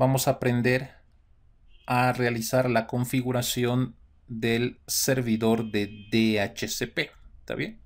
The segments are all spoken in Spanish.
vamos a aprender a realizar la configuración del servidor de DHCP. ¿Está bien?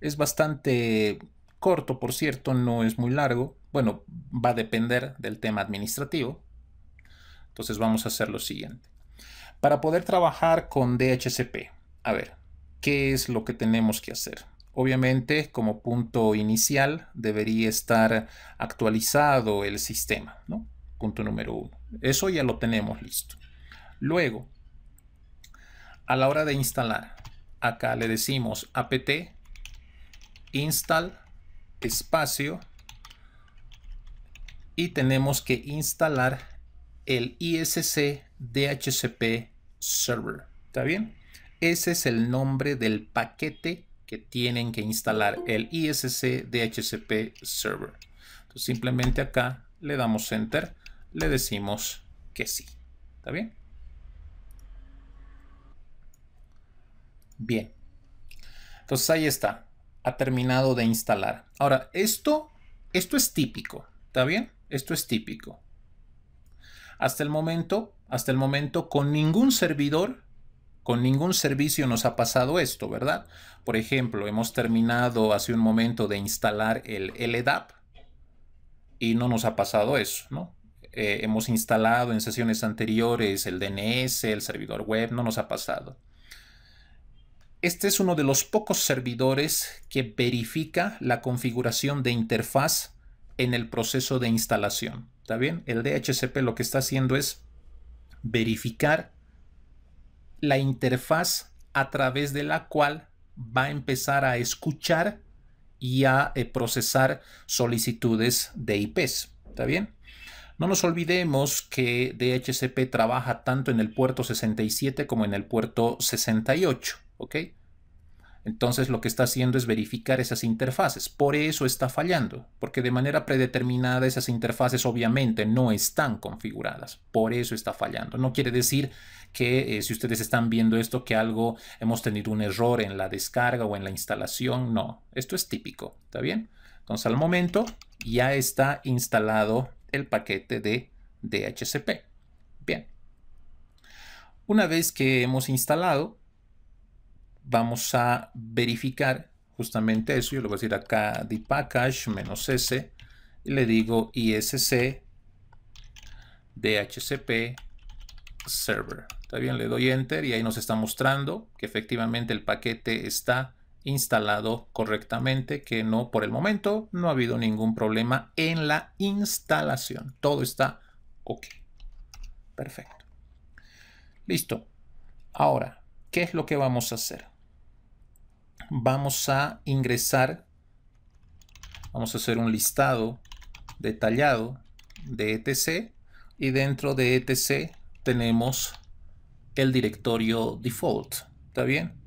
Es bastante corto, por cierto, no es muy largo. Bueno, va a depender del tema administrativo. Entonces vamos a hacer lo siguiente. Para poder trabajar con DHCP, a ver, ¿qué es lo que tenemos que hacer? Obviamente, como punto inicial, debería estar actualizado el sistema, ¿no? Punto número uno. Eso ya lo tenemos listo. Luego, a la hora de instalar, acá le decimos apt install espacio y tenemos que instalar el ISC DHCP server. ¿Está bien? Ese es el nombre del paquete que tienen que instalar, el ISC DHCP server. simplemente acá le damos enter le decimos que sí. ¿Está bien? Bien. Entonces ahí está. Ha terminado de instalar. Ahora, esto, esto es típico. ¿Está bien? Esto es típico. Hasta el momento, hasta el momento, con ningún servidor, con ningún servicio nos ha pasado esto, ¿verdad? Por ejemplo, hemos terminado hace un momento de instalar el LDAP e y no nos ha pasado eso, ¿no? Eh, hemos instalado en sesiones anteriores, el DNS, el servidor web, no nos ha pasado. Este es uno de los pocos servidores que verifica la configuración de interfaz en el proceso de instalación. ¿Está bien? El DHCP lo que está haciendo es verificar la interfaz a través de la cual va a empezar a escuchar y a eh, procesar solicitudes de IPs. ¿Está bien? No nos olvidemos que DHCP trabaja tanto en el puerto 67 como en el puerto 68, Entonces lo que está haciendo es verificar esas interfaces. Por eso está fallando, porque de manera predeterminada esas interfaces obviamente no están configuradas. Por eso está fallando. No quiere decir que eh, si ustedes están viendo esto que algo hemos tenido un error en la descarga o en la instalación. No, esto es típico, ¿está bien? Entonces al momento ya está instalado el paquete de DHCP. Bien. Una vez que hemos instalado, vamos a verificar justamente eso. Yo le voy a decir acá de package s y le digo ISC DHCP server. Está bien, le doy enter y ahí nos está mostrando que efectivamente el paquete está instalado correctamente, que no por el momento no ha habido ningún problema en la instalación. Todo está ok. Perfecto. Listo. Ahora, ¿qué es lo que vamos a hacer? Vamos a ingresar, vamos a hacer un listado detallado de etc y dentro de etc tenemos el directorio default. ¿Está bien?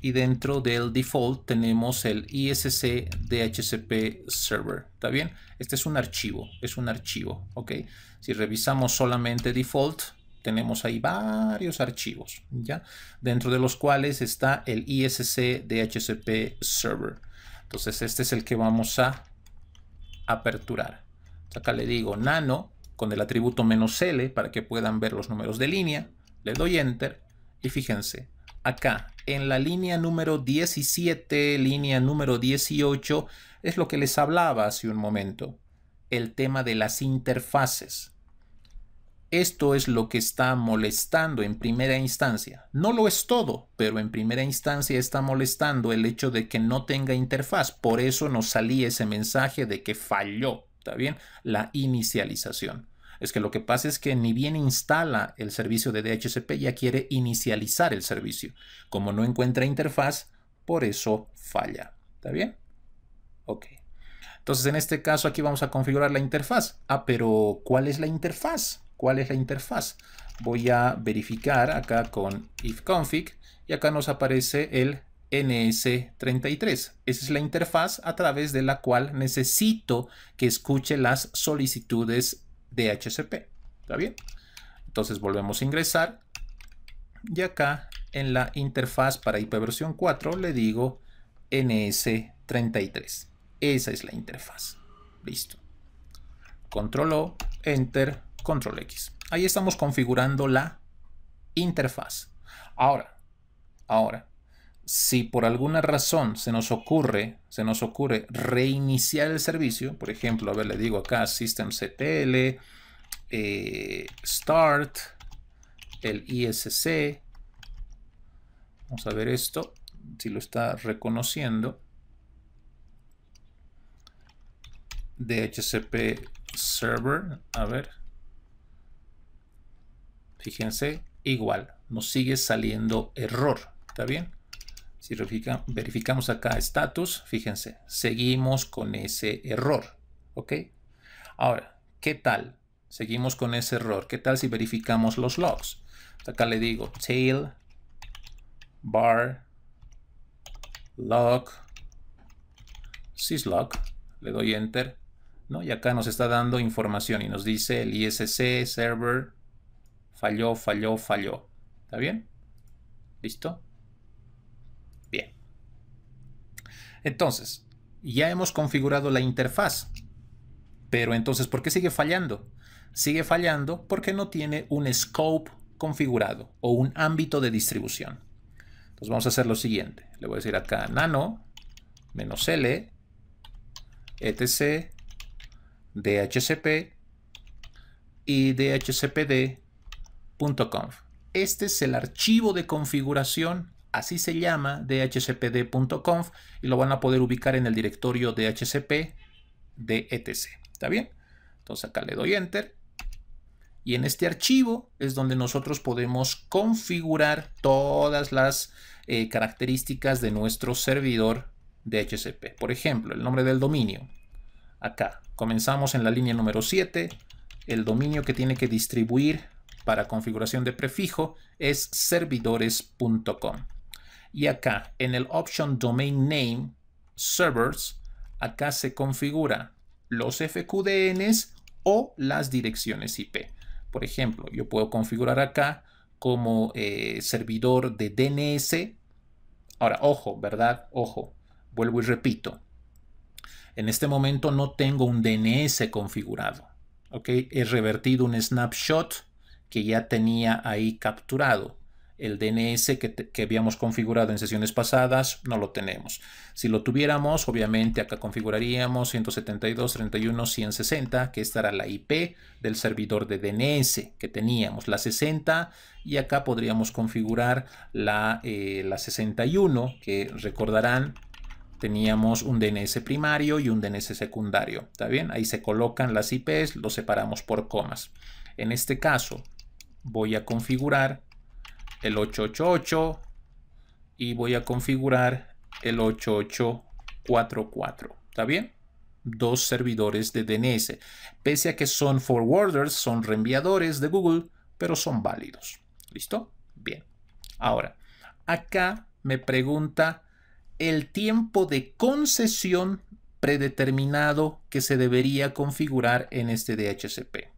y dentro del default tenemos el ISC DHCP server, ¿está bien? Este es un archivo, es un archivo, ¿ok? Si revisamos solamente default, tenemos ahí varios archivos, ¿ya? Dentro de los cuales está el ISC DHCP server. Entonces este es el que vamos a aperturar. Acá le digo nano con el atributo menos "-l", para que puedan ver los números de línea. Le doy enter y fíjense, acá en la línea número 17, línea número 18, es lo que les hablaba hace un momento, el tema de las interfaces. Esto es lo que está molestando en primera instancia. No lo es todo, pero en primera instancia está molestando el hecho de que no tenga interfaz. Por eso nos salía ese mensaje de que falló, ¿está bien? La inicialización es que lo que pasa es que ni bien instala el servicio de DHCP ya quiere inicializar el servicio. Como no encuentra interfaz, por eso falla. ¿Está bien? Ok. Entonces, en este caso aquí vamos a configurar la interfaz. Ah, pero ¿cuál es la interfaz? ¿Cuál es la interfaz? Voy a verificar acá con ifconfig y acá nos aparece el NS33. Esa es la interfaz a través de la cual necesito que escuche las solicitudes DHCP. ¿Está bien? Entonces volvemos a ingresar. Y acá en la interfaz para IP versión 4 le digo NS33. Esa es la interfaz. Listo. Control O, Enter, Control X. Ahí estamos configurando la interfaz. Ahora, ahora, si por alguna razón se nos ocurre, se nos ocurre reiniciar el servicio, por ejemplo, a ver, le digo acá systemctl, eh, start, el ISC, vamos a ver esto, si lo está reconociendo, DHCP server, a ver, fíjense, igual, nos sigue saliendo error, ¿está bien? Si verificamos acá status, fíjense, seguimos con ese error. ¿Ok? Ahora, ¿qué tal? Seguimos con ese error. ¿Qué tal si verificamos los logs? Acá le digo tail bar log syslog. Le doy enter. ¿no? Y acá nos está dando información y nos dice el ISC server falló, falló, falló. ¿Está bien? ¿Listo? Entonces, ya hemos configurado la interfaz, pero entonces, ¿por qué sigue fallando? Sigue fallando porque no tiene un scope configurado o un ámbito de distribución. Entonces vamos a hacer lo siguiente. Le voy a decir acá nano, menos L, etc, dhcp y dhcpd.conf. Este es el archivo de configuración así se llama, dhcpd.conf, y lo van a poder ubicar en el directorio dhcp de etc. ¿Está bien? Entonces acá le doy Enter. Y en este archivo es donde nosotros podemos configurar todas las eh, características de nuestro servidor DHCP. Por ejemplo, el nombre del dominio. Acá comenzamos en la línea número 7. El dominio que tiene que distribuir para configuración de prefijo es servidores.com. Y acá en el option Domain Name Servers, acá se configura los FQDNs o las direcciones IP. Por ejemplo, yo puedo configurar acá como eh, servidor de DNS. Ahora, ojo, ¿verdad? Ojo, vuelvo y repito. En este momento no tengo un DNS configurado. ¿ok? He revertido un snapshot que ya tenía ahí capturado el DNS que, habíamos configurado en sesiones pasadas no lo tenemos. Si lo tuviéramos, obviamente acá configuraríamos 172.31.160, que esta era la IP del servidor de DNS que teníamos, la 60, y acá podríamos configurar la, eh, la 61, que recordarán teníamos un DNS primario y un DNS secundario. ¿Está bien? Ahí se colocan las IPs, lo separamos por comas. En este caso, voy a configurar el 888 y voy a configurar el 8844. ¿Está bien? Dos servidores de DNS. Pese a que son forwarders, son reenviadores de Google, pero son válidos. ¿Listo? Bien. Ahora, acá me pregunta el tiempo de concesión predeterminado que se debería configurar en este DHCP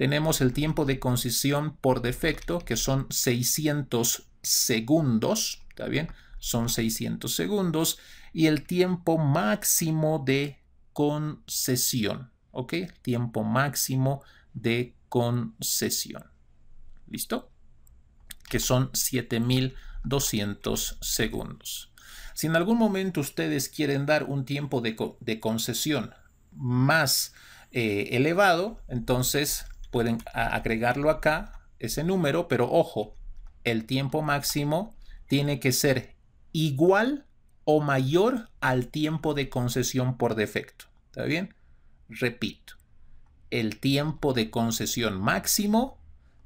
tenemos el tiempo de concesión por defecto, que son 600 segundos, ¿está bien? Son 600 segundos, y el tiempo máximo de concesión, ¿ok? Tiempo máximo de concesión, ¿listo? Que son 7200 segundos. Si en algún momento ustedes quieren dar un tiempo de, concesión más eh, elevado, entonces pueden agregarlo acá, ese número, pero ojo, el tiempo máximo tiene que ser igual o mayor al tiempo de concesión por defecto. ¿Está bien? Repito, el tiempo de concesión máximo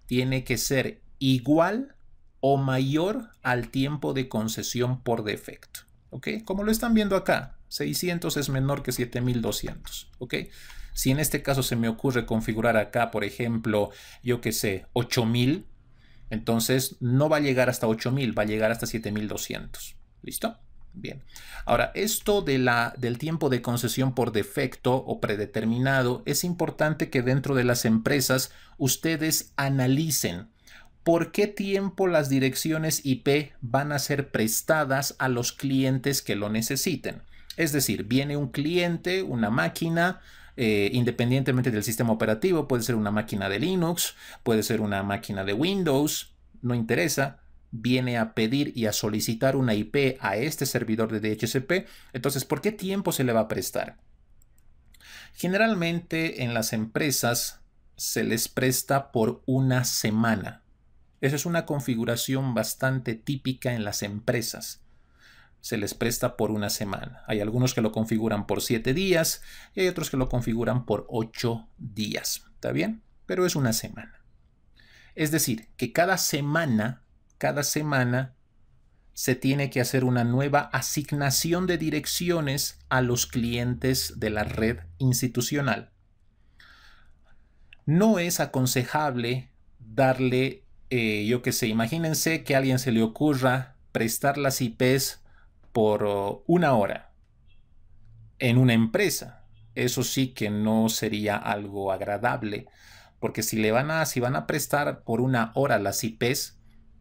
tiene que ser igual o mayor al tiempo de concesión por defecto. ¿Ok? Como lo están viendo acá, 600 es menor que 7200, ¿ok? Si en este caso se me ocurre configurar acá, por ejemplo, yo que sé, 8000, entonces no va a llegar hasta 8000, va a llegar hasta 7200, ¿listo? Bien. Ahora, esto de la, del tiempo de concesión por defecto o predeterminado, es importante que dentro de las empresas ustedes analicen por qué tiempo las direcciones IP van a ser prestadas a los clientes que lo necesiten. Es decir, viene un cliente, una máquina, eh, independientemente del sistema operativo, puede ser una máquina de Linux, puede ser una máquina de Windows, no interesa, viene a pedir y a solicitar una IP a este servidor de DHCP, entonces, ¿por qué tiempo se le va a prestar? Generalmente en las empresas se les presta por una semana. Esa es una configuración bastante típica en las empresas se les presta por una semana. Hay algunos que lo configuran por siete días y hay otros que lo configuran por ocho días. ¿Está bien? Pero es una semana. Es decir, que cada semana, cada semana se tiene que hacer una nueva asignación de direcciones a los clientes de la red institucional. No es aconsejable darle, eh, yo qué sé, imagínense que a alguien se le ocurra prestar las IPs por oh, una hora en una empresa. Eso sí que no sería algo agradable, porque si le van a, si van a prestar por una hora las IPs,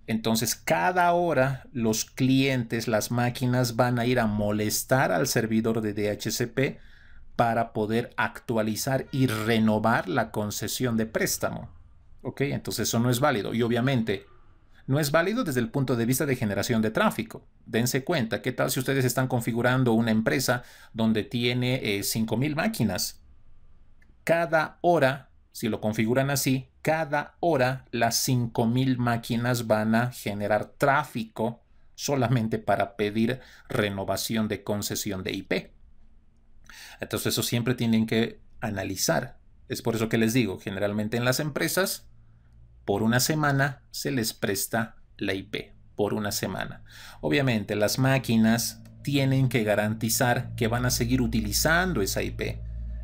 entonces cada hora los clientes, las máquinas van a ir a molestar al servidor de DHCP para poder actualizar y renovar la concesión de préstamo. ¿Ok? Entonces eso no es válido. Y obviamente no es válido desde el punto de vista de generación de tráfico. Dense cuenta, ¿qué tal si ustedes están configurando una empresa donde tiene 5.000 eh, máquinas? Cada hora, si lo configuran así, cada hora las 5.000 máquinas van a generar tráfico solamente para pedir renovación de concesión de IP. Entonces eso siempre tienen que analizar. Es por eso que les digo, generalmente en las empresas por una semana se les presta la IP, por una semana. Obviamente las máquinas tienen que garantizar que van a seguir utilizando esa IP.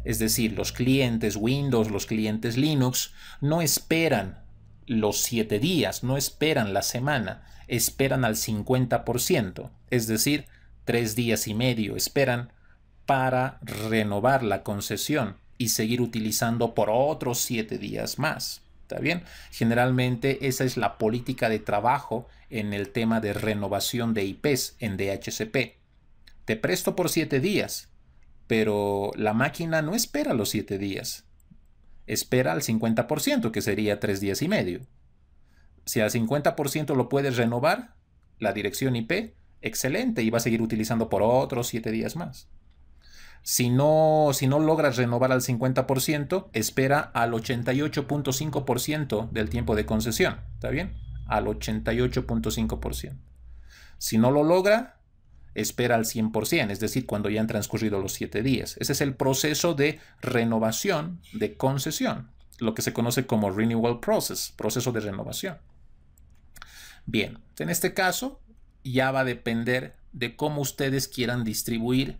Es decir, los clientes Windows, los clientes Linux, no esperan los 7 días, no esperan la semana, esperan al 50%, es decir, 3 días y medio esperan para renovar la concesión y seguir utilizando por otros 7 días más. ¿Está bien? Generalmente esa es la política de trabajo en el tema de renovación de IPs en DHCP. Te presto por 7 días, pero la máquina no espera los 7 días. Espera al 50%, que sería 3 días y medio. Si al 50% lo puedes renovar, la dirección IP, excelente, y va a seguir utilizando por otros 7 días más. Si no, si no logras renovar al 50%, espera al 88.5% del tiempo de concesión. ¿Está bien? Al 88.5%. Si no lo logra, espera al 100%, es decir, cuando ya han transcurrido los 7 días. Ese es el proceso de renovación de concesión, lo que se conoce como renewal process, proceso de renovación. Bien, en este caso ya va a depender de cómo ustedes quieran distribuir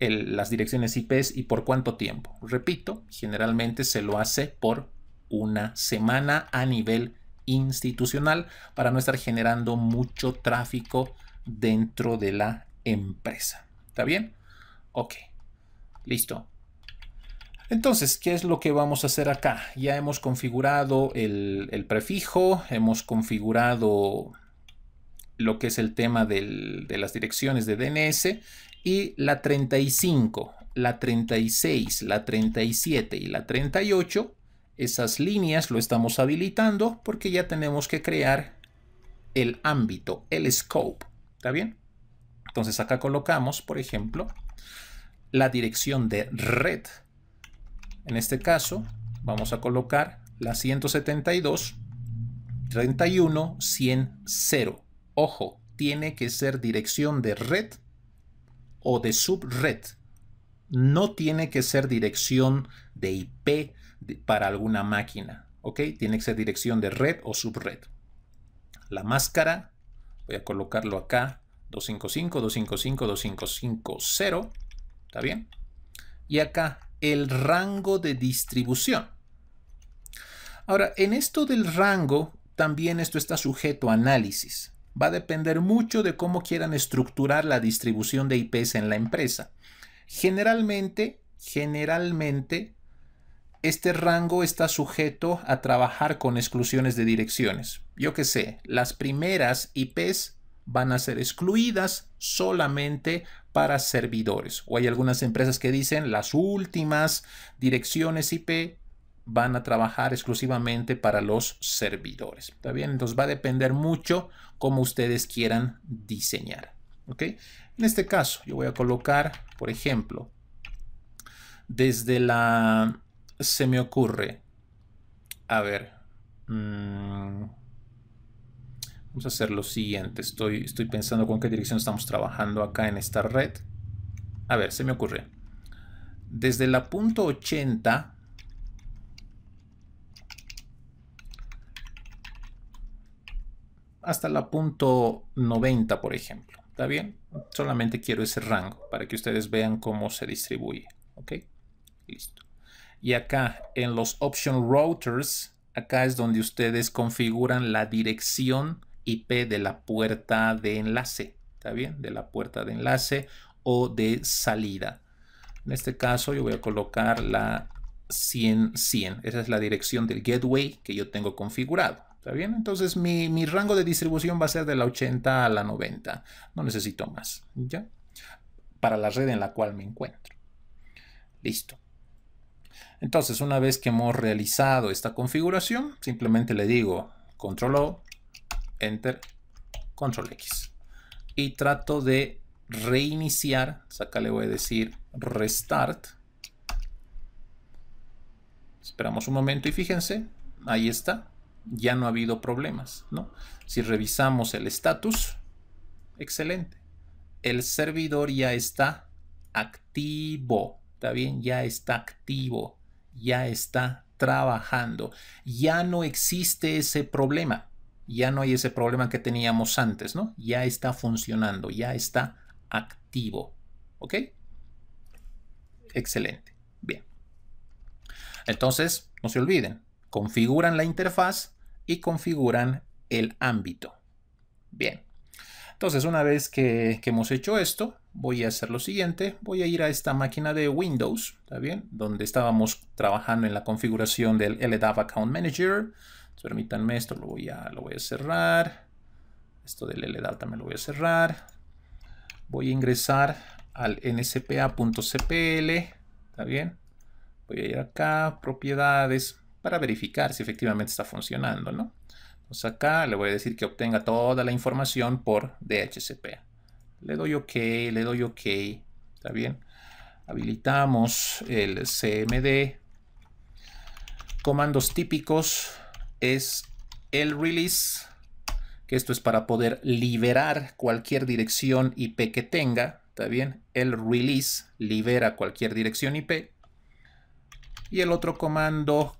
las direcciones IPs y por cuánto tiempo. Repito, generalmente se lo hace por una semana a nivel institucional para no estar generando mucho tráfico dentro de la empresa. ¿Está bien? Ok, listo. Entonces, ¿qué es lo que vamos a hacer acá? Ya hemos configurado el, prefijo, hemos configurado lo que es el tema de las direcciones de DNS y la 35, la 36, la 37 y la 38, esas líneas lo estamos habilitando porque ya tenemos que crear el ámbito, el scope, ¿está bien? Entonces acá colocamos, por ejemplo, la dirección de red. En este caso, vamos a colocar la 172, 31, 100, 0. Ojo, tiene que ser dirección de red o de subred. No tiene que ser dirección de IP para alguna máquina, ¿ok? Tiene que ser dirección de red o subred. La máscara, voy a colocarlo acá, 255, 255, 2550, ¿está bien? Y acá, el rango de distribución. Ahora, en esto del rango, también esto está sujeto a análisis va a depender mucho de cómo quieran estructurar la distribución de IPs en la empresa. Generalmente, generalmente, este rango está sujeto a trabajar con exclusiones de direcciones. Yo qué sé, las primeras IPs van a ser excluidas solamente para servidores. O hay algunas empresas que dicen las últimas direcciones IP van a trabajar exclusivamente para los servidores. ¿Está bien? Entonces va a depender mucho cómo ustedes quieran diseñar. ¿Ok? En este caso, yo voy a colocar, por ejemplo, desde la... Se me ocurre... A ver... Mm, vamos a hacer lo siguiente. Estoy, estoy pensando con qué dirección estamos trabajando acá en esta red. A ver, se me ocurre. Desde la punto .80 hasta la punto 90, por ejemplo. ¿Está bien? Solamente quiero ese rango para que ustedes vean cómo se distribuye. ¿Ok? Listo. Y acá en los Option Routers, acá es donde ustedes configuran la dirección IP de la puerta de enlace. ¿Está bien? De la puerta de enlace o de salida. En este caso yo voy a colocar la 100, 100. Esa es la dirección del gateway que yo tengo configurado. ¿Está bien? Entonces mi, rango de distribución va a ser de la 80 a la 90. No necesito más, ¿ya? Para la red en la cual me encuentro. Listo. Entonces, una vez que hemos realizado esta configuración, simplemente le digo control O, enter, control X. Y trato de reiniciar, acá le voy a decir restart. Esperamos un momento y fíjense, ahí está, ya no ha habido problemas, ¿no? Si revisamos el estatus, excelente. El servidor ya está activo, ¿está bien? Ya está activo, ya está trabajando. Ya no existe ese problema. Ya no hay ese problema que teníamos antes, ¿no? Ya está funcionando, ya está activo. ¿Ok? Excelente. Bien. Entonces, no se olviden, configuran la interfaz y configuran el ámbito. Bien, entonces una vez que, hemos hecho esto, voy a hacer lo siguiente. Voy a ir a esta máquina de Windows, ¿está bien? Donde estábamos trabajando en la configuración del LDAP Account Manager. permítanme esto, lo voy, a, lo voy a cerrar. Esto del LDAP también lo voy a cerrar. Voy a ingresar al nspa.cpl, ¿está bien? Voy a ir acá, propiedades, para verificar si efectivamente está funcionando, ¿no? Entonces acá le voy a decir que obtenga toda la información por DHCP. Le doy OK, le doy OK, ¿está bien? Habilitamos el CMD. Comandos típicos es el release, que esto es para poder liberar cualquier dirección IP que tenga, ¿está bien? El release libera cualquier dirección IP. Y el otro comando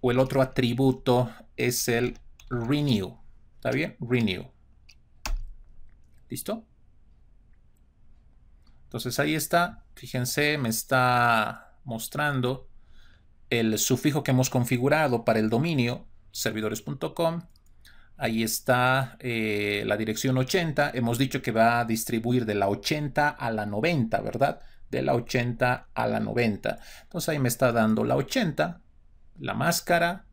o el otro atributo es el renew. ¿Está bien? Renew. ¿Listo? Entonces ahí está. Fíjense, me está mostrando el sufijo que hemos configurado para el dominio, servidores.com. Ahí está eh, la dirección 80. Hemos dicho que va a distribuir de la 80 a la 90, ¿verdad? De la 80 a la 90. Entonces ahí me está dando la 80 la máscara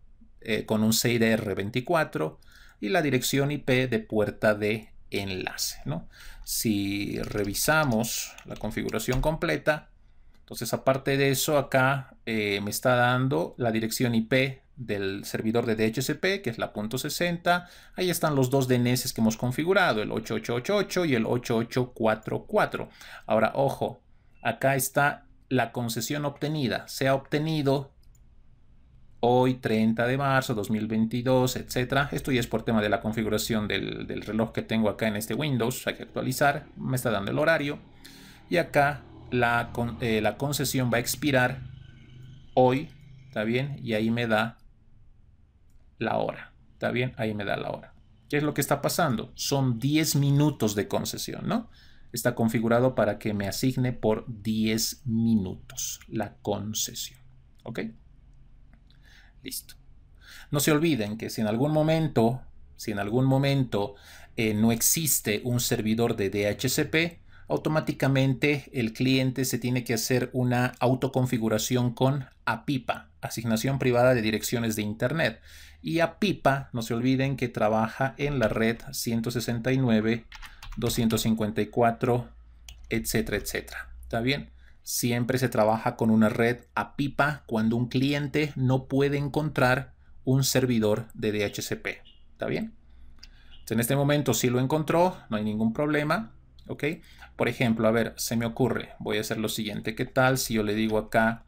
eh, con un CIDR24 y la dirección IP de puerta de enlace. Si revisamos la configuración completa, entonces aparte de eso acá eh, me está dando la dirección IP del servidor de DHCP, que es la .60. Ahí están los dos DNS que hemos configurado, el 8888 y el 8844. Ahora, ojo, acá está la concesión obtenida. Se ha obtenido hoy 30 de marzo 2022, etcétera. Esto ya es por tema de la configuración del, reloj que tengo acá en este Windows, hay que actualizar, me está dando el horario y acá la, eh, la concesión va a expirar hoy, ¿está bien? Y ahí me da la hora, ¿está bien? Ahí me da la hora. ¿Qué es lo que está pasando? Son 10 minutos de concesión, ¿no? Está configurado para que me asigne por 10 minutos la concesión, ¿ok? Listo. No se olviden que si en algún momento, si en algún momento eh, no existe un servidor de DHCP, automáticamente el cliente se tiene que hacer una autoconfiguración con APIPA, asignación privada de direcciones de Internet. Y APIPA, no se olviden que trabaja en la red 169, 254, etcétera, etcétera. ¿Está bien? Siempre se trabaja con una red a pipa cuando un cliente no puede encontrar un servidor de DHCP. ¿Está bien? en este momento sí lo encontró, no hay ningún problema. ¿Ok? Por ejemplo, a ver, se me ocurre, voy a hacer lo siguiente. ¿Qué tal si yo le digo acá